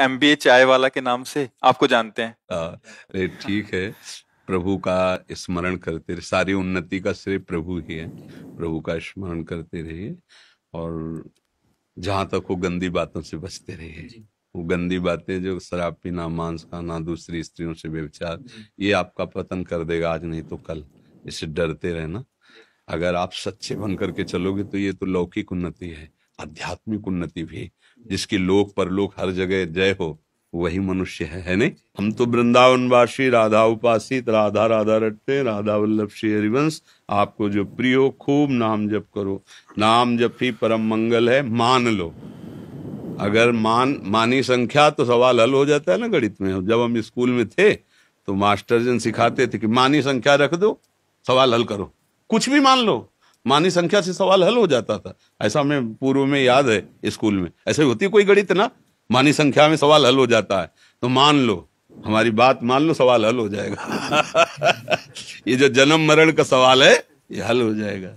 M चाय वाला के नाम से आपको जानते हैं अरे ठीक है प्रभु का स्मरण करते रहे सारी उन्नति का श्रेय प्रभु ही है प्रभु का स्मरण करते रहिए और जहाँ तक वो गंदी बातों से बचते रहिए वो गंदी बातें जो शराब पीना मांस खाना दूसरी स्त्रियों से व्यवचार ये आपका पतन कर देगा आज नहीं तो कल इससे डरते रहना अगर आप सच्चे बन करके चलोगे तो ये तो लौकिक उन्नति है आध्यात्मिक उन्नति भी जिसकी लोक परलोक हर जगह जय हो वही मनुष्य है है नहीं हम तो वृंदावन वासी राधा उपासित राधा राधा रटते राधा वल्लभ श्री हरिवंश आपको जो प्रिय हो खूब नाम जप करो नाम जप ही परम मंगल है मान लो अगर मान मानी संख्या तो सवाल हल हो जाता है ना गणित में जब हम स्कूल में थे तो मास्टर जन सिखाते थे कि मानी संख्या रख दो सवाल हल करो कुछ भी मान लो मानी संख्या से सवाल हल हो जाता था ऐसा मैं पूर्व में याद है स्कूल में ऐसे होती कोई गणित ना मानी संख्या में सवाल हल हो जाता है तो मान लो हमारी बात मान लो सवाल हल हो जाएगा ये जो जन्म मरण का सवाल है ये हल हो जाएगा